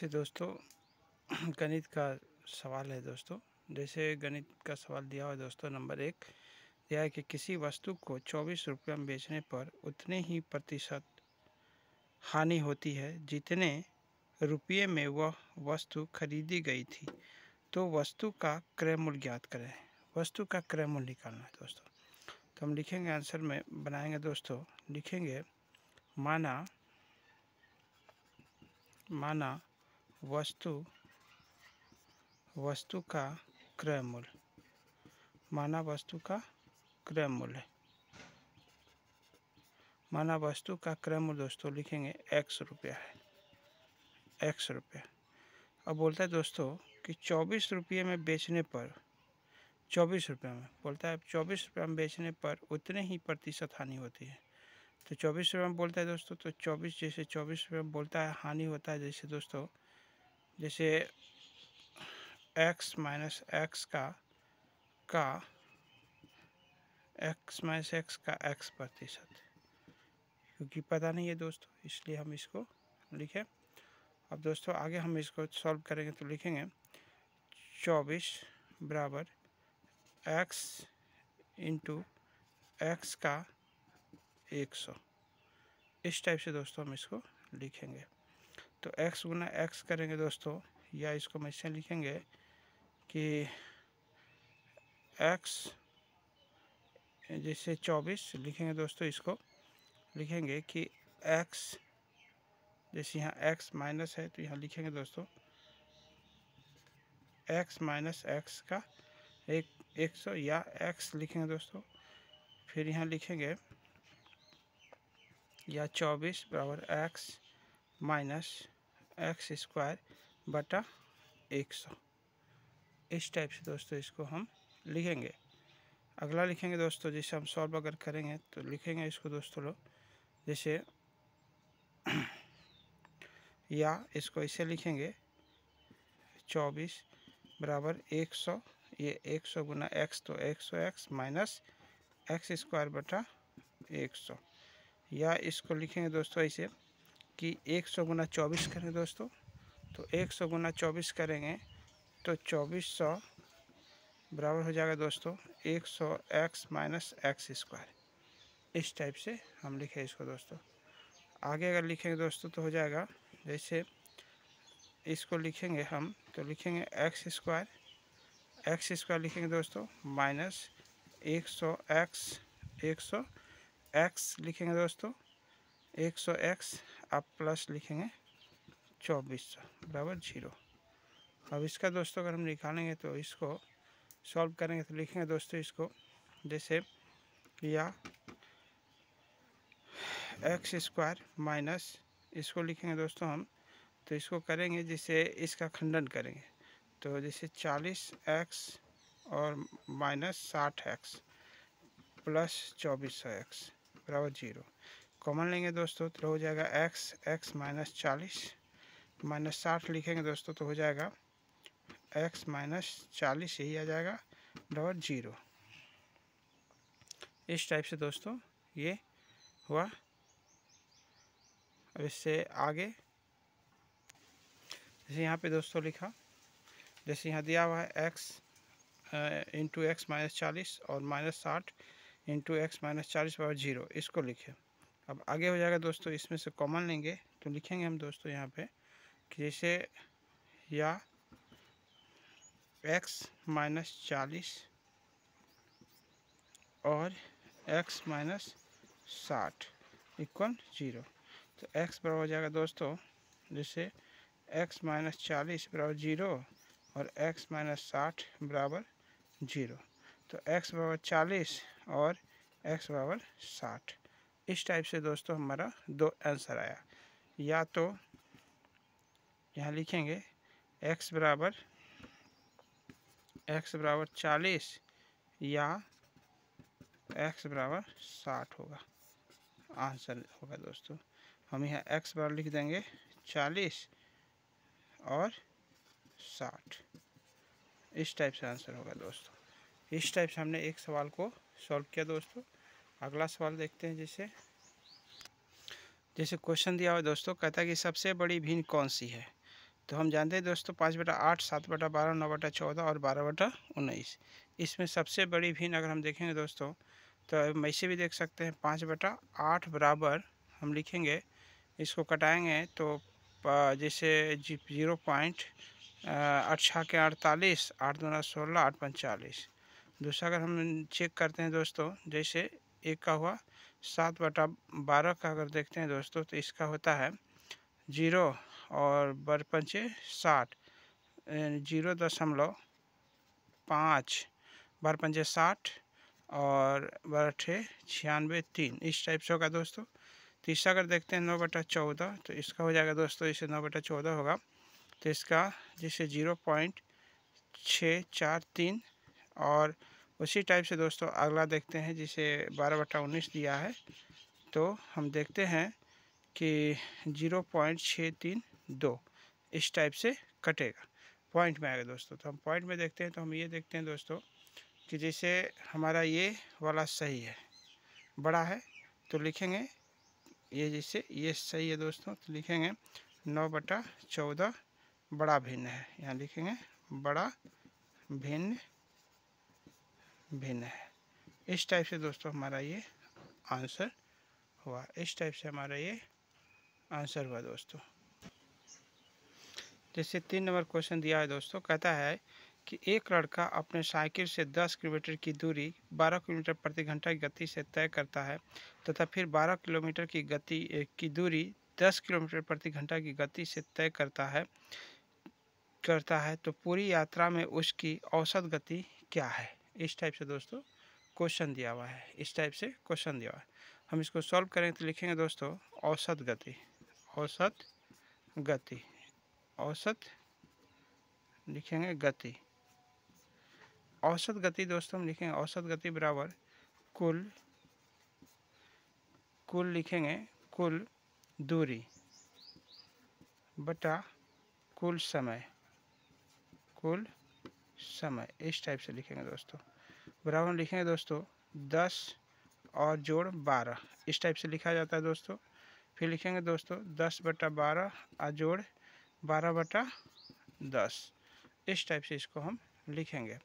से दोस्तों गणित का सवाल है दोस्तों जैसे गणित का सवाल दिया हुआ दोस्तों नंबर एक दिया है कि किसी वस्तु को चौबीस रुपये में बेचने पर उतने ही प्रतिशत हानि होती है जितने रुपये में वह वस्तु खरीदी गई थी तो वस्तु का क्रय मूल्य ज्ञात करें वस्तु का क्रय मूल्य निकालना है दोस्तों तो हम लिखेंगे आंसर में बनाएंगे दोस्तों लिखेंगे माना माना वस्तु वस्तु का क्रय मूल्य माना वस्तु का क्रय मूल्य माना वस्तु का क्रय मूल्य दोस्तों लिखेंगे एक्स रुपया है एक्स रुपया अब बोलता है दोस्तों कि चौबीस रुपये में बेचने पर चौबीस रुपये में बोलता है चौबीस रुपये में बेचने पर उतने ही प्रतिशत हानि होती है तो चौबीस रुपये में बोलता है दोस्तों तो चौबीस जैसे चौबीस रुपये में बोलता है हानि होता है जैसे दोस्तों जैसे एक्स माइनस एक्स का का एक्स माइनस एक्स का एक्स प्रतिशत क्योंकि पता नहीं है दोस्तों इसलिए हम इसको लिखें अब दोस्तों आगे हम इसको सॉल्व करेंगे तो लिखेंगे चौबीस बराबर एक्स इंटू एक्स का एक सौ इस टाइप से दोस्तों हम इसको लिखेंगे तो x गुना एक्स करेंगे दोस्तों या इसको हम ऐसे लिखेंगे कि x जैसे 24 लिखेंगे दोस्तों इसको लिखेंगे कि x जैसे यहाँ x माइनस है तो यहाँ लिखेंगे दोस्तों x माइनस एक्स का एक एक सौ या x लिखेंगे दोस्तों फिर यहाँ लिखेंगे या 24 बराबर एक्स माइनस एक्स स्क्वायर बटा एक सौ इस टाइप से दोस्तों इसको हम लिखेंगे अगला लिखेंगे दोस्तों जैसे हम सॉल्व अगर करेंगे तो लिखेंगे इसको दोस्तों लोग जैसे या इसको ऐसे लिखेंगे चौबीस बराबर एक सौ ये एक सौ गुना एक्स तो एक सौ एक्स माइनस एक्स स्क्वायर बटा एक सौ या इसको लिखेंगे दोस्तों ऐसे कि एक सौ गुना चौबीस करें दोस्तों तो एक सौ गुना चौबीस करेंगे तो चौबीस सौ बराबर हो जाएगा दोस्तों एक सौ एक्स माइनस एक्स स्क्वायर इस टाइप से हम लिखें इसको दोस्तों आगे अगर लिखेंगे दोस्तों तो हो जाएगा जैसे इसको लिखेंगे हम तो लिखेंगे एक्स स्क्वायर एक्स स्क्वायर लिखेंगे दोस्तों माइनस एक सौ एक्स एक सौ एक्स लिखेंगे दोस्तों एक सौ एक्स आप प्लस लिखेंगे चौबीस सौ बराबर जीरो अब इसका दोस्तों अगर हम निकालेंगे तो इसको सॉल्व करेंगे तो लिखेंगे दोस्तों इसको जैसे या एक्स स्क्वायर माइनस इसको लिखेंगे दोस्तों हम तो इसको करेंगे जिसे इसका खंडन करेंगे तो जैसे चालीस एक्स और माइनस साठ एक्स प्लस चौबीस सौ एक्स बराबर जीरो कॉमन लेंगे दोस्तों तो हो जाएगा एक्स एक्स माइनस चालीस माइनस साठ लिखेंगे दोस्तों तो हो जाएगा एक्स माइनस चालीस यही आ जाएगा डॉट जीरो इस टाइप से दोस्तों ये हुआ अब इससे आगे जैसे यहाँ पे दोस्तों लिखा जैसे यहाँ दिया हुआ है एक्स इंटू एक्स माइनस चालीस और माइनस साठ इंटू एक्स माइनस चालीस बराबर जीरो इसको लिखें अब आगे हो जाएगा दोस्तों इसमें से कॉमन लेंगे तो लिखेंगे हम दोस्तों यहाँ पे कि जैसे या एक्स माइनस चालीस और एक्स माइनस साठ इक्वल जीरो तो एक्स बराबर हो जाएगा दोस्तों जैसे एक्स माइनस चालीस बराबर जीरो और एक्स माइनस साठ बराबर जीरो तो एक्स बराबर चालीस और एक्स बराबर साठ इस टाइप से दोस्तों हमारा दो आंसर आया या तो यहाँ लिखेंगे x बराबर x बराबर चालीस या x बराबर साठ होगा आंसर होगा दोस्तों हम यहाँ x बराबर लिख देंगे चालीस और साठ इस टाइप से आंसर होगा दोस्तों इस टाइप से हमने एक सवाल को सॉल्व किया दोस्तों अगला सवाल देखते हैं जैसे जैसे क्वेश्चन दिया हुआ दोस्तों कहता है कि सबसे बड़ी भिन्न कौन सी है तो हम जानते हैं दोस्तों पाँच बटा आठ सात बटा बारह नौ बटा चौदह और बारह बटा उन्नीस इसमें सबसे बड़ी भिन्न अगर हम देखेंगे दोस्तों तो ऐसे भी देख सकते हैं पाँच बटा आठ बराबर हम लिखेंगे इसको कटाएंगे तो जैसे जी जीरो पॉइंट अच्छा के अड़तालीस आठ दो सोलह आठ पंचालीस दूसरा अगर हम चेक करते हैं दोस्तों जैसे एक का हुआ सात बटा बारह का अगर देखते हैं दोस्तों तो इसका होता है जीरो और बर पंचे साठ जीरो दशमलव पाँच बार पंचे साठ और बारह छियानवे तीन इस टाइप से होगा दोस्तों तीसरा तो अगर देखते हैं नौ बटा चौदह तो इसका हो जाएगा दोस्तों इसे नौ बटा चौदह होगा तो इसका जिसे जीरो पॉइंट छः चार तीन और उसी टाइप से दोस्तों अगला देखते हैं जिसे बारह बटा उन्नीस दिया है तो हम देखते हैं कि जीरो पॉइंट छः तीन दो इस टाइप से कटेगा पॉइंट में आएगा दोस्तों तो हम पॉइंट में देखते हैं तो हम ये देखते हैं दोस्तों कि जैसे हमारा ये वाला सही है बड़ा है तो लिखेंगे ये जैसे ये सही है दोस्तों तो लिखेंगे नौ बटा चौदह बड़ा भिन्न है यहाँ लिखेंगे बड़ा भिन्न भिन्न है इस टाइप से दोस्तों हमारा ये आंसर हुआ इस टाइप से हमारा ये आंसर हुआ दोस्तों जैसे तीन नंबर क्वेश्चन दिया है दोस्तों कहता है कि एक लड़का अपने साइकिल से 10 किलोमीटर की दूरी 12 किलोमीटर प्रति घंटा की गति से तय करता है तथा फिर 12 किलोमीटर की गति की दूरी 10 किलोमीटर प्रति घंटा की गति से तय करता है करता है तो पूरी यात्रा में उसकी औसत गति क्या है इस टाइप से दोस्तों क्वेश्चन दिया हुआ है इस टाइप से क्वेश्चन दिया हुआ है हम इसको सॉल्व करेंगे तो लिखेंगे दोस्तों औसत गति औसत गति औसत लिखेंगे गति औसत गति दोस्तों हम लिखेंगे औसत गति बराबर कुल कुल लिखेंगे कुल दूरी बटा कुल समय कुल समय इस टाइप से लिखेंगे दोस्तों बराबर लिखेंगे दोस्तों दस और जोड़ बारह इस टाइप से लिखा जाता है दोस्तों फिर लिखेंगे दोस्तों दस बटा बारह और जोड़ बारह बटा दस इस टाइप से इसको हम लिखेंगे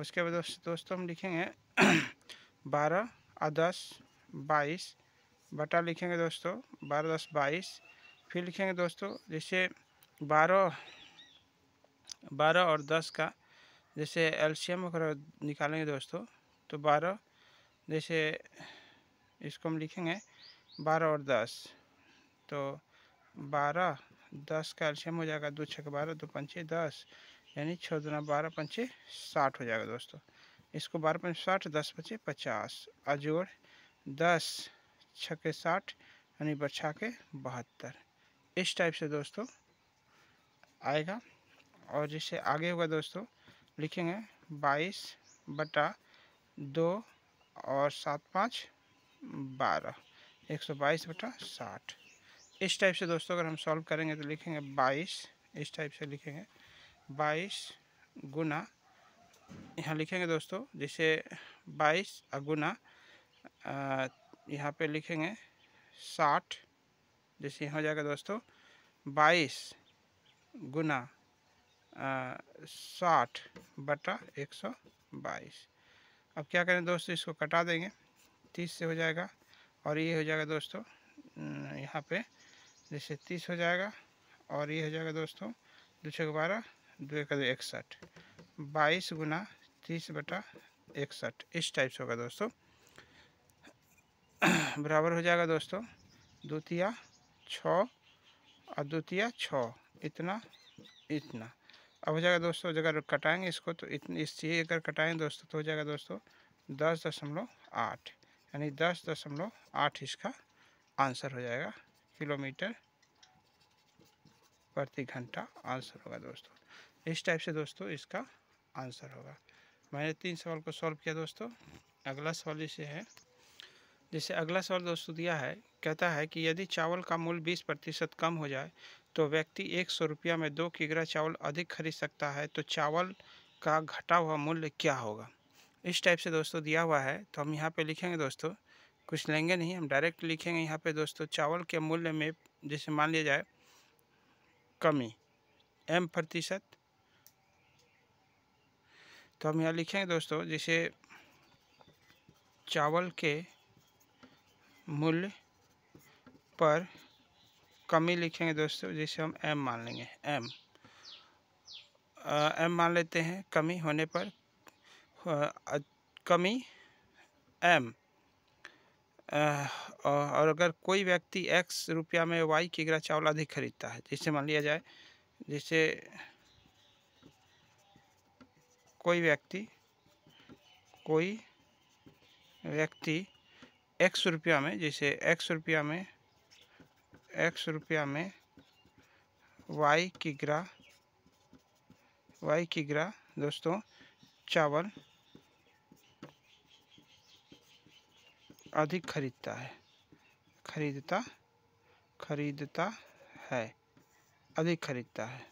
उसके बाद दोस्तों हम लिखेंगे बारह और दस बाईस बटा लिखेंगे दोस्तों बारह दस बाईस फिर लिखेंगे दोस्तों जैसे बारह बारह और दस का जैसे एल्शियम अगर निकालेंगे दोस्तों तो बारह जैसे इसको हम लिखेंगे बारह और दस तो बारह दस का एल्शियम हो जाएगा दो छः बारह दो पंचे दस यानी छः दुना बारह पंचे साठ हो जाएगा दोस्तों इसको बारह पंच साठ दस पंचे पचास अजोड़ दस के साठ यानी बछा के बहत्तर इस टाइप से दोस्तों आएगा और जैसे आगे होगा दोस्तों लिखेंगे बाईस बटा दो और सात पाँच बारह एक सौ बाईस बटा साठ इस टाइप से दोस्तों अगर हम सॉल्व करेंगे तो लिखेंगे बाईस इस टाइप से लिखेंगे बाईस गुना यहाँ लिखेंगे दोस्तों जैसे बाईस गुना यहाँ पे लिखेंगे साठ जैसे यहाँ हो जाएगा दोस्तों बाईस गुना साठ बटा एक सौ बाईस अब क्या करें दोस्तों इसको कटा देंगे तीस से हो जाएगा और ये हो जाएगा दोस्तों यहाँ पे जैसे तीस हो जाएगा और ये हो जाएगा दोस्तों दो छः बारह दो एक दो इकसठ बाईस गुना तीस बटा इकसठ इस टाइप से होगा दोस्तों बराबर हो जाएगा दोस्तों द्वितीय छः और द्वितीय छः इतना इतना अब हो जाएगा दोस्तों अगर कटाएंगे इसको तो इतनी इस चीज़ अगर कटाएंगे दोस्तों तो हो जाएगा दोस्तों दस दशमलव आठ यानी दस दशमलव आठ इसका आंसर हो जाएगा किलोमीटर प्रति घंटा आंसर होगा दोस्तों इस टाइप से दोस्तों इसका आंसर होगा मैंने तीन सवाल को सॉल्व किया दोस्तों अगला सवाल जिसे है जैसे अगला सवाल दोस्तों दिया है कहता है कि यदि चावल का मूल्य बीस प्रतिशत कम हो जाए तो व्यक्ति एक सौ रुपया में दो किग्रा चावल अधिक खरीद सकता है तो चावल का घटा हुआ मूल्य क्या होगा इस टाइप से दोस्तों दिया हुआ है तो हम यहाँ पे लिखेंगे दोस्तों कुछ लेंगे नहीं हम डायरेक्ट लिखेंगे यहाँ पे दोस्तों चावल के मूल्य में जैसे मान लिया जाए कमी एम प्रतिशत तो हम यहाँ लिखेंगे दोस्तों जैसे चावल के मूल्य पर कमी लिखेंगे दोस्तों जिसे हम एम मान लेंगे एम एम मान लेते हैं कमी होने पर आ, कमी एम और अगर कोई व्यक्ति एक्स रुपया में वाई ग्रह चावल अधिक खरीदता है जिसे मान लिया जाए जिसे कोई व्यक्ति कोई व्यक्ति एक्स रुपया में जैसे एक्स रुपया में एक्स रुपया में वाई की वाई की ग्रा दोस्तों चावल अधिक खरीदता है खरीदता खरीदता है अधिक खरीदता है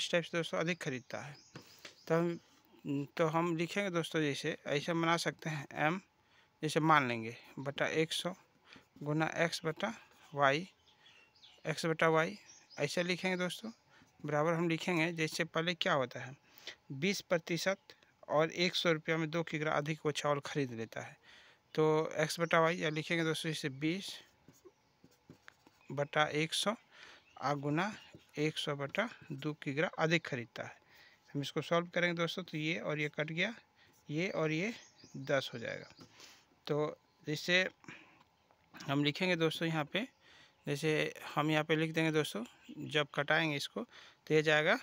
इस टाइप से दोस्तों अधिक खरीदता है तो हम तो हम लिखेंगे दोस्तों जैसे ऐसे बना सकते हैं एम जैसे मान लेंगे बटा एक सौ गुना एक्स बटा वाई एक्स बटा वाई ऐसे लिखेंगे दोस्तों बराबर हम लिखेंगे जैसे पहले क्या होता है बीस प्रतिशत और एक सौ रुपया में दो किग्रा अधिक वो चावल खरीद लेता है तो एक्स बटा वाई या लिखेंगे दोस्तों जैसे बीस बटा एक सौ आ गुना एक सौ बटा दो किग्रा अधिक खरीदता है हम इसको सॉल्व करेंगे दोस्तों तो ये और ये कट गया ये और ये दस हो जाएगा तो इससे हम लिखेंगे दोस्तों यहाँ पर जैसे हम यहाँ पे लिख देंगे दोस्तों जब कटाएंगे इसको तो ये जाएगा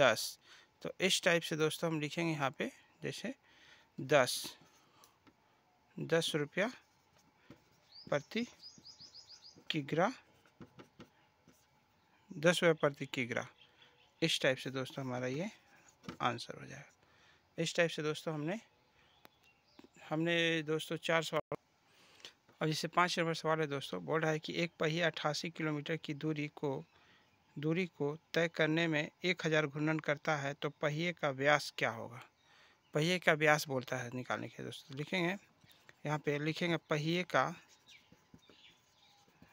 दस तो इस टाइप से दोस्तों हम लिखेंगे यहाँ पे जैसे दस दस रुपया प्रति किग्रा दस रुपये प्रति किग्रा इस टाइप से दोस्तों हमारा ये आंसर हो जाएगा इस टाइप से दोस्तों हमने हमने दोस्तों चार सौ अब जैसे पाँच नंबर सवाल है दोस्तों बोल रहा है कि एक पहिया अट्ठासी किलोमीटर की दूरी को दूरी को तय करने में एक हज़ार घूर्णन करता है तो पहिए का व्यास क्या होगा पहिए का व्यास बोलता है निकालने के दोस्तों लिखेंगे यहाँ पे लिखेंगे पहिए का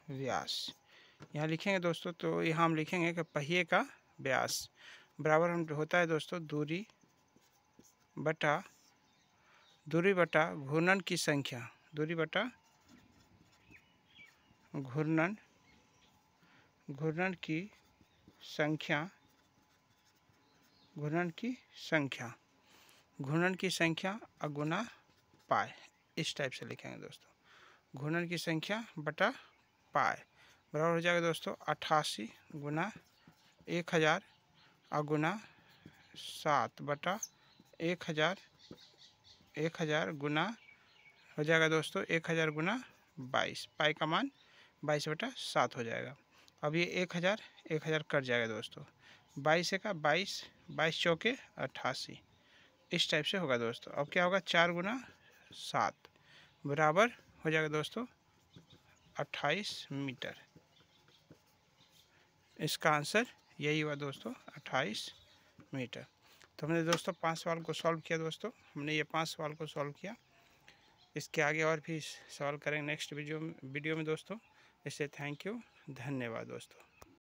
व्यास यहाँ लिखेंगे दोस्तों तो यहाँ हम लिखेंगे कि पहिए का व्यास बराबर हम होता है दोस्तों दूरी बटा दूरी बटा घूर्णन की संख्या दूरी बटा घूर्णन घूर्णन की संख्या घूर्णन की संख्या घूर्णन की संख्या अगुना पाए इस टाइप से लिखेंगे दोस्तों घूर्णन की संख्या बटा पाए बराबर हो जाएगा दोस्तों अट्ठासी गुना एक हज़ार अगुना सात बटा एक हज़ार एक हज़ार गुना हो जाएगा दोस्तों एक हज़ार गुना बाईस पाई का मान बाईस बटा सात हो जाएगा अब ये एक हज़ार एक हज़ार कट जाएगा दोस्तों बाईस एक बाईस बाईस चौके अट्ठासी इस टाइप से होगा दोस्तों अब क्या होगा चार गुना सात बराबर हो जाएगा दोस्तों अट्ठाईस मीटर इसका आंसर यही हुआ दोस्तों अट्ठाईस मीटर तो हमने दोस्तों पांच सवाल को सॉल्व किया दोस्तों हमने ये पांच सवाल को सॉल्व किया इसके आगे और भी सवाल करेंगे नेक्स्ट वीडियो में वीडियो में दोस्तों इससे थैंक यू धन्यवाद दोस्तों